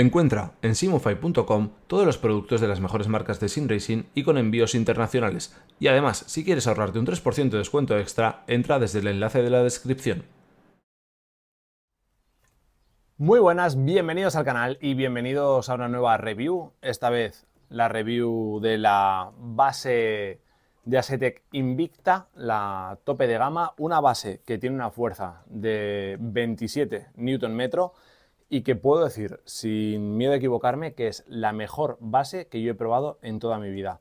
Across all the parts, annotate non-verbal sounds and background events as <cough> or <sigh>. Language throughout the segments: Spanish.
Encuentra en Simofy.com todos los productos de las mejores marcas de sim racing y con envíos internacionales. Y además, si quieres ahorrarte un 3% de descuento extra, entra desde el enlace de la descripción. Muy buenas, bienvenidos al canal y bienvenidos a una nueva review. Esta vez la review de la base de Asetec Invicta, la tope de gama, una base que tiene una fuerza de 27 Nm y que puedo decir, sin miedo a equivocarme, que es la mejor base que yo he probado en toda mi vida.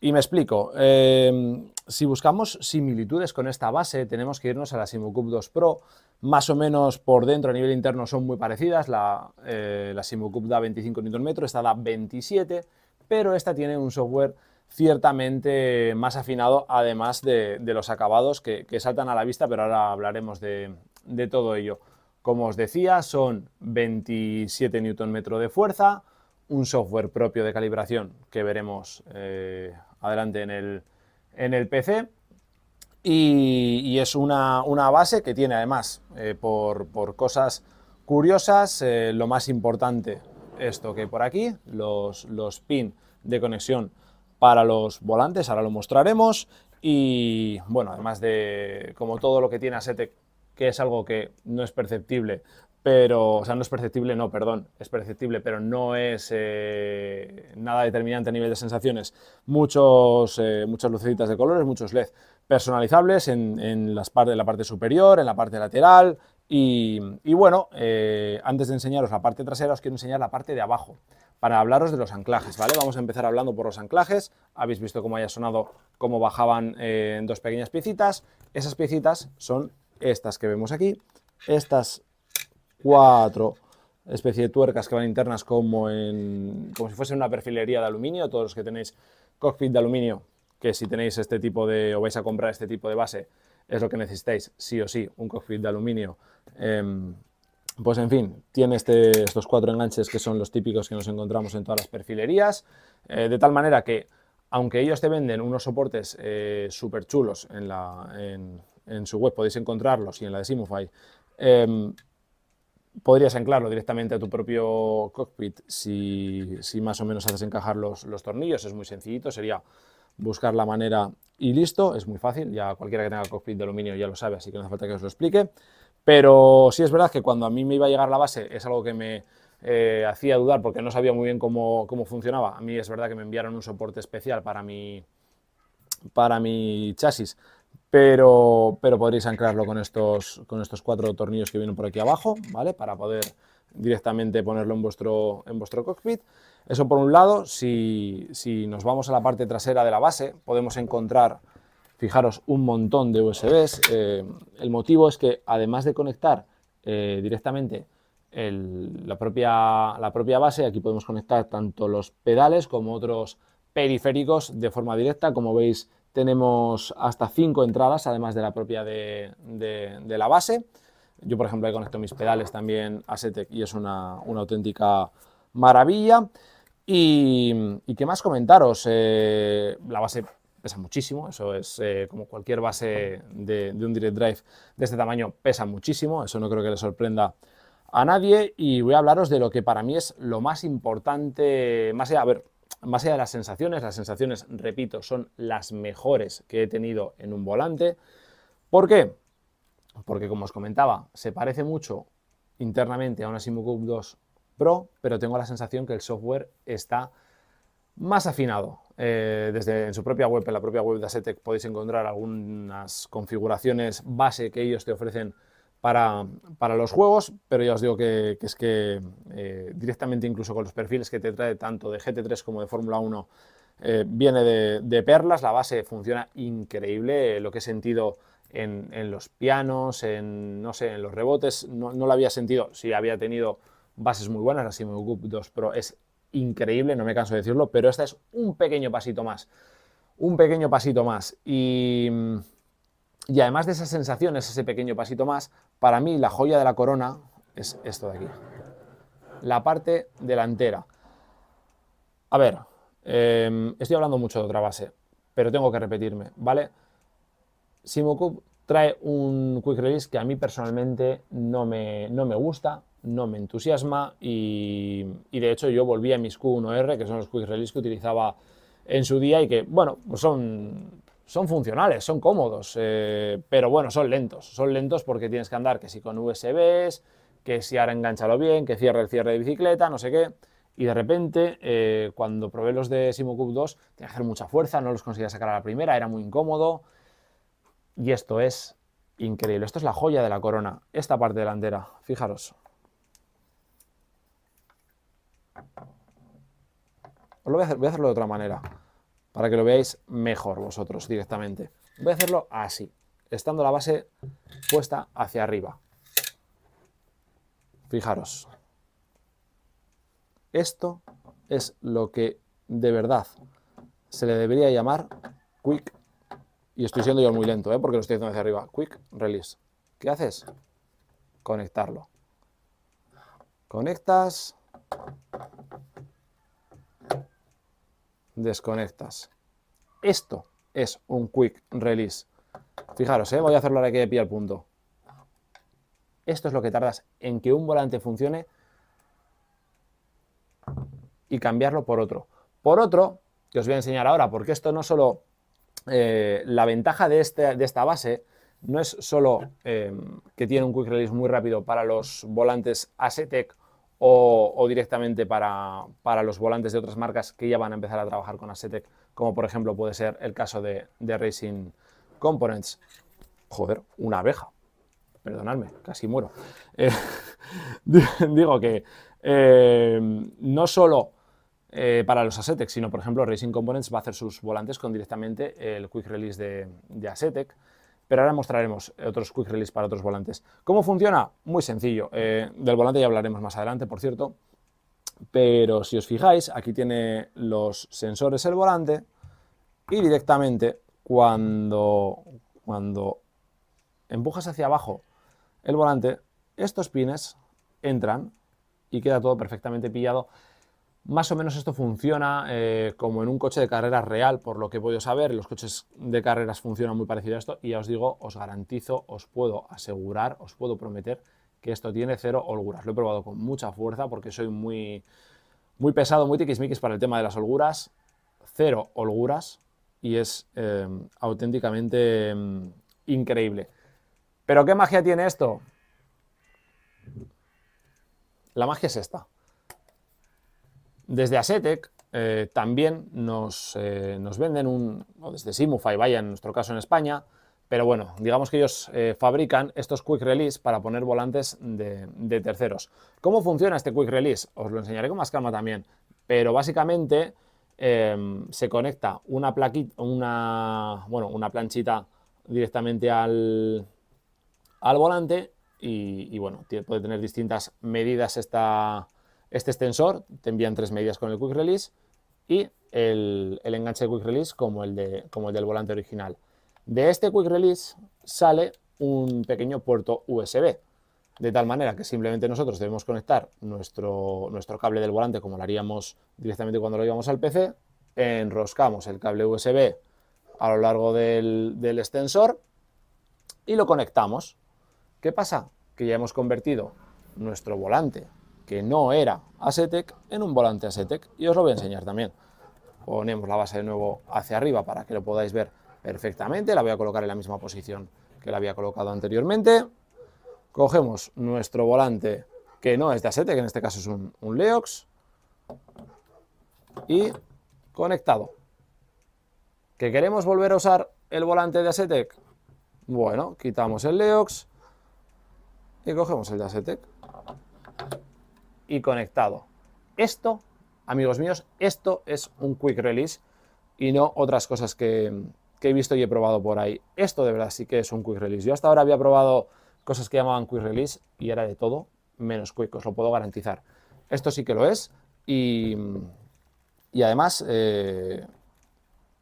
Y me explico, em, si buscamos similitudes con esta base, tenemos que irnos a la Simucube 2 Pro, más o menos por dentro a nivel interno son muy parecidas, la, eh, da 25 Nm, esta da 27, pero esta tiene un software ciertamente más afinado, además de, los acabados que, saltan a la vista, pero ahora hablaremos de todo ello. Como os decía, son 27 Nm de fuerza, un software propio de calibración que veremos eh, adelante en el, PC. Y, es una, base que tiene además, eh, por, cosas curiosas, eh, lo más importante, esto que por aquí, los, los pin de conexión para los volantes, ahora lo mostraremos. Y bueno, además de como todo lo que tiene setec que es algo que no es perceptible, pero, o sea, no es perceptible, no, perdón, es perceptible, pero no es eh, nada determinante a nivel de sensaciones. Muchos, eh, muchas lucecitas de colores, muchos LED personalizables en, la parte superior, en la parte lateral. Y, bueno, eh, antes de enseñaros la parte trasera, os quiero enseñar la parte de abajo para hablaros de los anclajes, ¿vale? Vamos a empezar hablando por los anclajes. Habéis visto cómo haya sonado, cómo bajaban dos pequeñas piecitas. Esas piecitas son estas que vemos aquí, estas cuatro especie de tuercas que van internas como, en, como si fuese una perfilería de aluminio, todos los que tenéis cockpit de aluminio, que si tenéis este tipo de, o vais a comprar este tipo de base, es lo que necesitáis, sí o sí, un cockpit de aluminio. Em, pues en fin, tiene este, estos cuatro enganches que son los típicos que nos encontramos en todas las perfilerías, eh, de tal manera que, aunque ellos te venden unos soportes eh, súper chulos en, la, en su web podéis encontrarlos y en la de Simify, em, podrías anclarlo directamente a tu propio cockpit si, más o menos haces encajar los, tornillos. Es muy sencillito, sería buscar la manera y listo. Es muy fácil, ya cualquiera que tenga cockpit de aluminio ya lo sabe, así que no hace falta que os lo explique. Pero sí es verdad que cuando a mí me iba a llegar la base es algo que me eh, hacía dudar porque no sabía muy bien cómo, funcionaba. A mí es verdad que me enviaron un soporte especial para para mi chasis pero, pero podréis anclarlo con estos, con estos cuatro tornillos que vienen por aquí abajo, ¿vale? Para poder directamente ponerlo en vuestro, en vuestro cockpit. Eso por un lado, si, nos vamos a la parte trasera de la base, podemos encontrar, fijaros, un montón de USBs. Eh, el motivo es que además de conectar eh, directamente la, propia, la propia base, aquí podemos conectar tanto los pedales como otros periféricos de forma directa, como veis tenemos hasta cinco entradas, además de la propia de, la base. Yo, por ejemplo, ahí conecto mis pedales también a SETEC y es una, auténtica maravilla. Y, qué más comentaros? Eh, la base pesa muchísimo, eso es eh, como cualquier base de, un direct drive de este tamaño pesa muchísimo, eso no creo que le sorprenda a nadie y voy a hablaros de lo que para mí es lo más importante, más allá, a ver, más allá de las sensaciones, las sensaciones, repito, son las mejores que he tenido en un volante. ¿Por qué? Porque como os comentaba, se parece mucho internamente a una Simucube 2 Pro, pero tengo la sensación que el software está más afinado. Eh, desde en su propia web, en la propia web de Asetec, podéis encontrar algunas configuraciones base que ellos te ofrecen para, para, los juegos, pero ya os digo que, es que eh, directamente incluso con los perfiles que te trae tanto de GT3 como de Fórmula 1, eh, viene de, perlas, la base funciona increíble, eh, lo que he sentido en, en, los pianos, en, no sé, en los rebotes, no, lo había sentido, si había tenido bases muy buenas, la muy Cup 2 Pro es increíble, no me canso de decirlo, pero esta es un pequeño pasito más, un pequeño pasito más y... Y además de esas sensaciones, ese pequeño pasito más, para mí la joya de la corona es esto de aquí. La parte delantera. A ver, em, estoy hablando mucho de otra base, pero tengo que repetirme, ¿vale? Simocube trae un quick release que a mí personalmente no me, no me gusta, no me entusiasma y, y, de hecho yo volví a mis Q1R, que son los quick release que utilizaba en su día y que, bueno, pues son son funcionales, son cómodos, eh, pero bueno, son lentos. Son lentos porque tienes que andar que si con USBs, que si ahora enganchalo bien, que cierre el cierre de bicicleta, no sé qué. Y de repente, eh, cuando probé los de Simocube 2, tenía que hacer mucha fuerza, no los conseguía sacar a la primera, era muy incómodo. Y esto es increíble. Esto es la joya de la corona, esta parte delantera. Fijaros. lo voy voy a hacerlo de otra manera para que lo veáis mejor vosotros directamente. Voy a hacerlo así, estando la base puesta hacia arriba. Fijaros. Esto es lo que de verdad se le debería llamar quick, y estoy siendo yo muy lento, ¿eh? porque lo estoy haciendo hacia arriba, quick release. ¿Qué haces? Conectarlo. Conectas, desconectas. Esto es un quick release. Fijaros, eh, voy a hacerlo ahora que de pie al punto. Esto es lo que tardas en que un volante funcione y cambiarlo por otro. Por otro, que os voy a enseñar ahora, porque esto no solo... Eh, la ventaja este, de, esta base no es solo eh, que tiene un quick release muy rápido para los volantes ASETEC o, directamente para, los volantes de otras marcas que ya van a empezar a trabajar con Asetec, como por ejemplo puede ser el caso de, Racing Components. Joder, una abeja. Perdonadme, casi muero. Eh, <laughs> digo que eh, no solo eh, para los Asetec, sino por ejemplo Racing Components va a hacer sus volantes con directamente el quick release de, de Asetec pero ahora mostraremos otros quick release para otros volantes. ¿Cómo funciona? Muy sencillo. Eh, del volante ya hablaremos más adelante, por cierto. Pero si os fijáis, aquí tiene los sensores el volante y directamente cuando, cuando empujas hacia abajo el volante, estos pines entran y queda todo perfectamente pillado más o menos esto funciona eh, como en un coche de carreras real, por lo que he podido saber. Los coches de carreras funcionan muy parecido a esto y ya os digo, os garantizo, os puedo asegurar, os puedo prometer que esto tiene cero holguras. Lo he probado con mucha fuerza porque soy muy, muy pesado, muy tiquismiquis para el tema de las holguras. Cero holguras y es em, auténticamente em, increíble. ¿Pero qué magia tiene esto? La magia es esta. Desde Asetec eh, también eh, nos, venden un, o desde Simufy, vaya en nuestro caso en España, pero bueno, digamos que ellos eh, fabrican estos quick release para poner volantes de, terceros. ¿Cómo funciona este quick release? Os lo enseñaré con más calma también, pero básicamente em, se conecta una plaquita, una, bueno, una planchita directamente al, al volante y, y bueno, puede tener distintas medidas esta este extensor te envían tres medidas con el quick release y el, enganche de quick release como el, de, como del volante original. De este quick release sale un pequeño puerto USB, de tal manera que simplemente nosotros debemos conectar nuestro, nuestro cable del volante como lo haríamos directamente cuando lo llevamos al PC, enroscamos el cable USB a lo largo del extensor y lo conectamos. ¿Qué pasa? Que ya hemos convertido nuestro volante que no era Asetec en un volante Asetec y os lo voy a enseñar también. Ponemos la base de nuevo hacia arriba para que lo podáis ver perfectamente, la voy a colocar en la misma posición que la había colocado anteriormente. Cogemos nuestro volante que no es de Asetec, en este caso es un, Leox, y conectado. ¿Que queremos volver a usar el volante de Asetec? Bueno, quitamos el Leox y cogemos el de Asetec y conectado. Esto, amigos míos, esto es un quick release y no otras cosas que, he visto y he probado por ahí. Esto de verdad sí que es un quick release. Yo hasta ahora había probado cosas que llamaban quick release y era de todo menos quick, os lo puedo garantizar. Esto sí que lo es y, y además eh,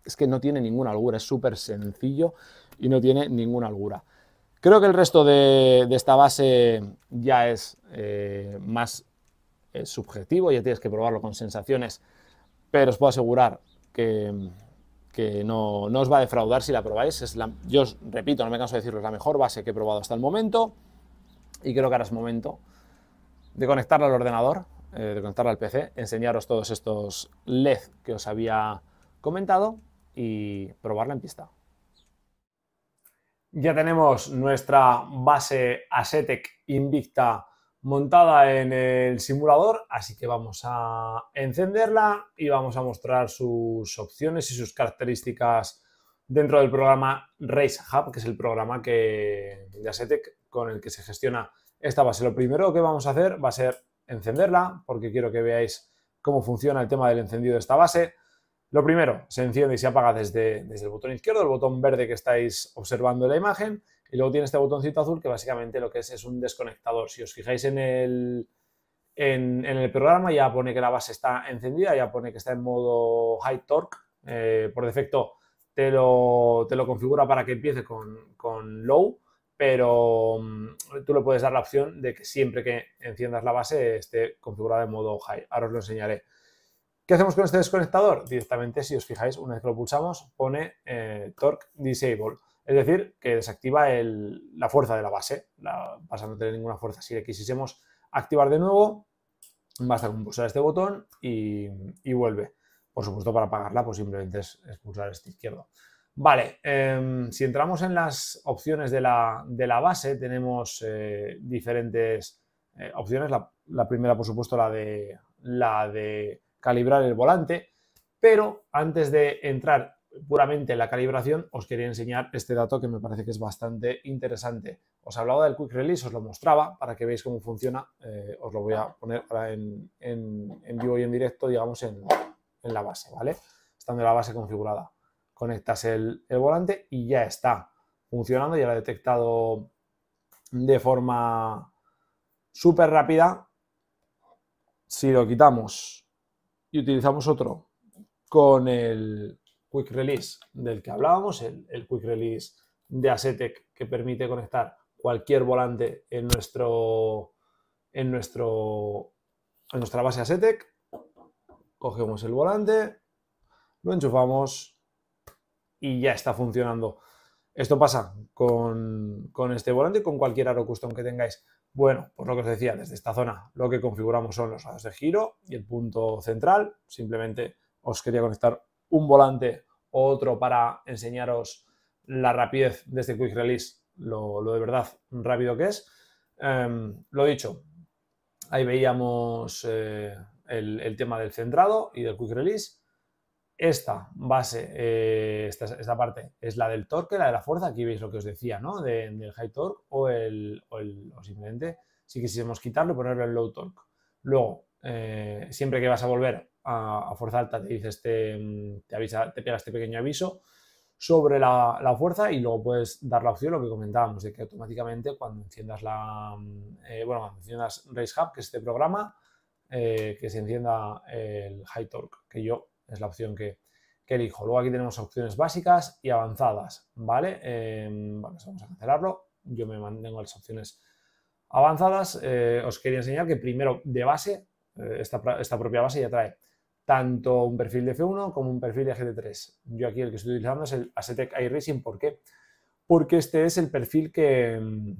es que no tiene ninguna algura, es súper sencillo y no tiene ninguna algura. Creo que el resto de, esta base ya es eh, más eh, subjetivo, ya tienes que probarlo con sensaciones, pero os puedo asegurar que, que no, os va a defraudar si la probáis. yo os repito, no me canso de decirlo, es la mejor base que he probado hasta el momento y creo que ahora es momento de conectarla al ordenador, eh, de conectarla al PC, enseñaros todos estos LED que os había comentado y probarla en pista. Ya tenemos nuestra base Asetec Invicta montada en el simulador, así que vamos a encenderla y vamos a mostrar sus opciones y sus características dentro del programa Race Hub, que es el programa que, de Asetec con el que se gestiona esta base. Lo primero que vamos a hacer va a ser encenderla, porque quiero que veáis cómo funciona el tema del encendido de esta base. Lo primero, se enciende y se apaga desde, desde el botón izquierdo, el botón verde que estáis observando en la imagen, y luego tiene este botoncito azul que básicamente lo que es es un desconectador. Si os fijáis en el, en, el programa ya pone que la base está encendida, ya pone que está en modo high torque. Eh, por defecto te lo, te lo, configura para que empiece con, con low, pero mm, tú le puedes dar la opción de que siempre que enciendas la base esté configurada en modo high. Ahora os lo enseñaré. ¿Qué hacemos con este desconectador? Directamente, si os fijáis, una vez que lo pulsamos, pone eh, Torque Disable. Es decir, que desactiva la fuerza de la base, la, pasa no tener ninguna fuerza. Si le quisiésemos activar de nuevo, basta con pulsar este botón y, vuelve. Por supuesto, para apagarla, pues simplemente es, pulsar este izquierdo. Vale, em, si entramos en las opciones de la, base, tenemos eh, diferentes eh, opciones. La, primera, por supuesto, la de, la de calibrar el volante, pero antes de entrar puramente la calibración, os quería enseñar este dato que me parece que es bastante interesante. Os hablado del quick release, os lo mostraba para que veáis cómo funciona. Eh, os lo voy a poner ahora en, vivo y en directo, digamos, en, la base, ¿vale? Estando la base configurada. Conectas el, el volante y ya está funcionando, ya lo ha detectado de forma súper rápida. Si lo quitamos y utilizamos otro con el, Quick Release del que hablábamos, el, Quick Release de Asetec que permite conectar cualquier volante en, nuestro, en, nuestro, en nuestra base Asetec. Cogemos el volante, lo enchufamos y ya está funcionando. Esto pasa con, este volante y con cualquier aro custom que tengáis. Bueno, pues lo que os decía, desde esta zona lo que configuramos son los lados de giro y el punto central. Simplemente os quería conectar un volante o otro para enseñaros la rapidez de este quick release, lo, de verdad rápido que es. Em, lo dicho, ahí veíamos eh, el, tema del centrado y del quick release. Esta base, eh, esta, parte es la del torque, la de la fuerza. Aquí veis lo que os decía, ¿no? del high torque o, el, o, el, simplemente si quisiésemos quitarlo y ponerlo en low torque. Luego, eh, siempre que vas a volver a, fuerza alta te dice este, mm, te, avisa, te pega este pequeño aviso sobre la, fuerza y luego puedes dar la opción, lo que comentábamos, de que automáticamente cuando enciendas la, mm, eh, bueno, cuando enciendas Race Hub, que es este programa, eh, que se encienda el High Torque, que yo es la opción que, elijo. Luego aquí tenemos opciones básicas y avanzadas, ¿vale? Em, pues vamos a cancelarlo. Yo me mantengo las opciones avanzadas. Eh, os quería enseñar que primero de base, esta, esta propia base ya trae tanto un perfil de F1 como un perfil de GT3. Yo aquí el que estoy utilizando es el Asetec iRacing. ¿Por qué? Porque este es el perfil que, mm,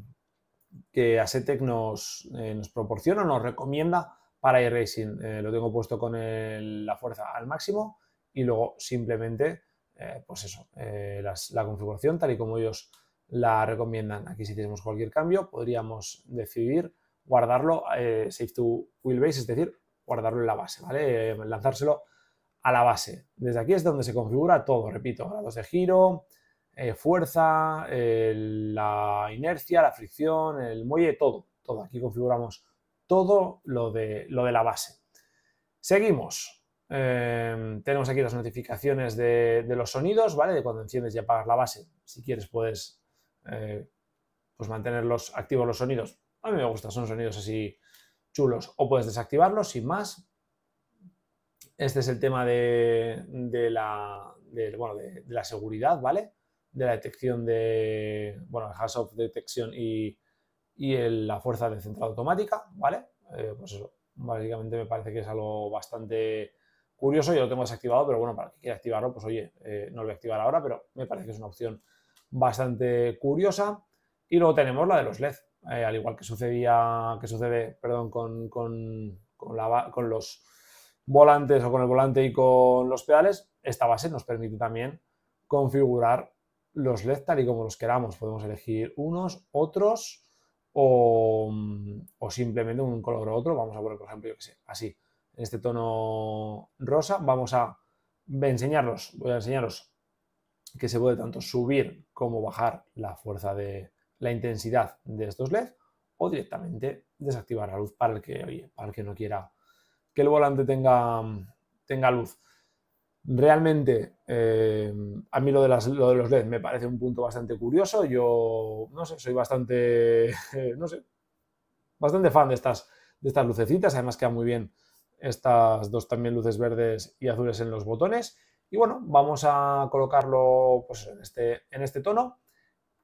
que Asetec nos, eh, nos proporciona, nos recomienda para iRacing. Racing. Eh, lo tengo puesto con la fuerza al máximo y luego simplemente, eh, pues eso, la configuración tal y como ellos la recomiendan. Aquí si tenemos cualquier cambio podríamos decidir guardarlo Save to Wheelbase, es decir, guardarlo en la base, ¿vale? Lanzárselo a la base. Desde aquí es donde se configura todo, repito, grados de giro, eh, fuerza, la inercia, la fricción, el muelle, todo, todo. Aquí configuramos todo lo de, lo de la base. Seguimos. Em, tenemos aquí las notificaciones de, los sonidos, ¿vale? De cuando enciendes y apagas la base. Si quieres puedes eh, pues mantenerlos activos los sonidos. A mí me gustan, son sonidos así chulos. O puedes desactivarlos sin más. Este es el tema de, la, de, bueno, de, la seguridad, ¿vale? De la detección de, bueno, el hash of detección y, y la fuerza de central automática, ¿vale? Eh, pues eso, básicamente me parece que es algo bastante curioso. Yo lo tengo desactivado, pero bueno, para que quiera activarlo, pues oye, eh, no lo voy a activar ahora, pero me parece que es una opción bastante curiosa. Y luego tenemos la de los LED, eh, al igual que sucedía, que sucede, perdón, con, los volantes o con el volante y con los pedales, esta base nos permite también configurar los LED tal y como los queramos. Podemos elegir unos, otros o, o simplemente un color u otro. Vamos a poner, por ejemplo, yo que sé, así, en este tono rosa. Vamos a enseñaros, voy a enseñaros que se puede tanto subir como bajar la fuerza de, la intensidad de estos LED o directamente desactivar la luz para el que, para el que no quiera que el volante tenga, tenga luz. Realmente, eh, a mí lo de, las, lo de los LED me parece un punto bastante curioso. Yo, no sé, soy bastante, <laughs> no sé, bastante fan de estas, de estas lucecitas. Además, quedan muy bien estas dos también luces verdes y azules en los botones. Y bueno, vamos a colocarlo pues, en, este, en este tono.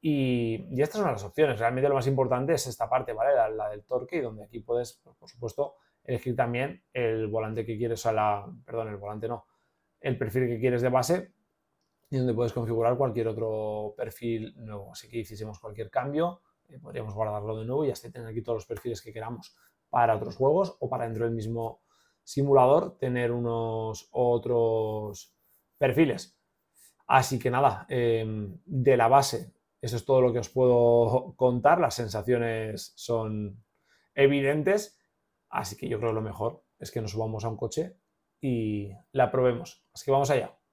Y, estas son las opciones. Realmente lo más importante es esta parte, ¿vale? La, del torque y donde aquí puedes, por supuesto, elegir también el volante que quieres, o sea, la, perdón, el volante no, el perfil que quieres de base y donde puedes configurar cualquier otro perfil nuevo. Así que hiciésemos cualquier cambio, eh, podríamos guardarlo de nuevo y así tener aquí todos los perfiles que queramos para otros juegos o para dentro del mismo simulador tener unos otros perfiles. Así que nada, em, de la base eso es todo lo que os puedo <laughs> contar. Las sensaciones son evidentes, así que yo creo que lo mejor es que nos subamos a un coche y la probemos. Así que vamos allá.